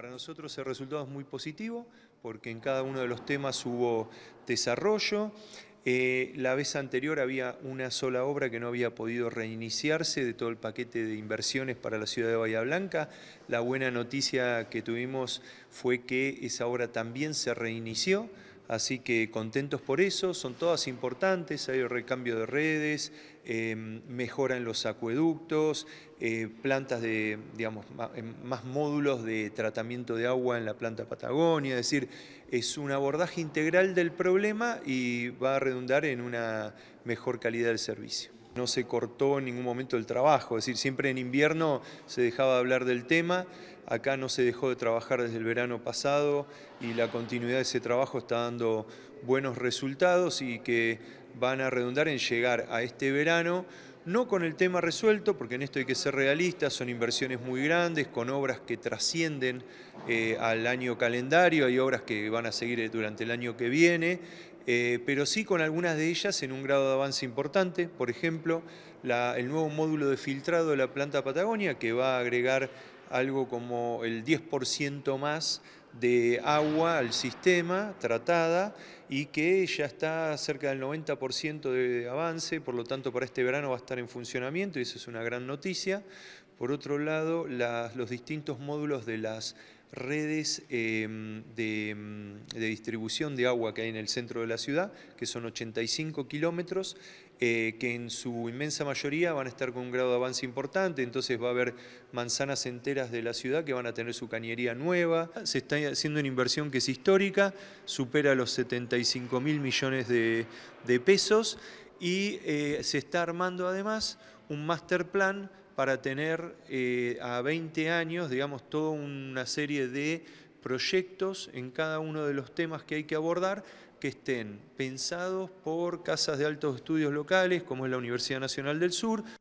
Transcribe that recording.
Para nosotros el resultado es muy positivo porque en cada uno de los temas hubo desarrollo. Eh, la vez anterior había una sola obra que no había podido reiniciarse de todo el paquete de inversiones para la ciudad de Bahía Blanca. La buena noticia que tuvimos fue que esa obra también se reinició así que contentos por eso, son todas importantes, hay recambio de redes, eh, mejoran los acueductos, eh, plantas de, digamos, eh, más, módulos de tratamiento de agua en la planta Patagonia, es decir, es un abordaje integral del problema y va a redundar en una mejor calidad del servicio no se cortó en ningún momento el trabajo, es decir, siempre en invierno se dejaba de hablar del tema, acá no se dejó de trabajar desde el verano pasado y la continuidad de ese trabajo está dando buenos resultados y que van a redundar en llegar a este verano no con el tema resuelto, porque en esto hay que ser realistas, son inversiones muy grandes, con obras que trascienden eh, al año calendario, hay obras que van a seguir durante el año que viene, eh, pero sí con algunas de ellas en un grado de avance importante, por ejemplo, el nuevo módulo de filtrado de la planta Patagonia, que va a agregar algo como el 10% más de agua al sistema tratada y que ya está cerca del 90% de avance, por lo tanto para este verano va a estar en funcionamiento y eso es una gran noticia. Por otro lado, los distintos módulos de las redes em, em, de, distribución de agua que hay en el centro de la ciudad, que son 85 kilómetros, eh, que en su inmensa mayoría van a estar con un grado de avance importante, entonces va a haber manzanas enteras de la ciudad que van a tener su cañería nueva. Se está haciendo una inversión que es histórica, supera los 75 mil millones de, pesos y eh, se está armando además un master plan para tener eh, a 20 años, digamos, toda una serie de proyectos en cada uno de los temas que hay que abordar que estén pensados por casas de altos estudios locales, como es la Universidad Nacional del Sur,